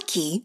Nike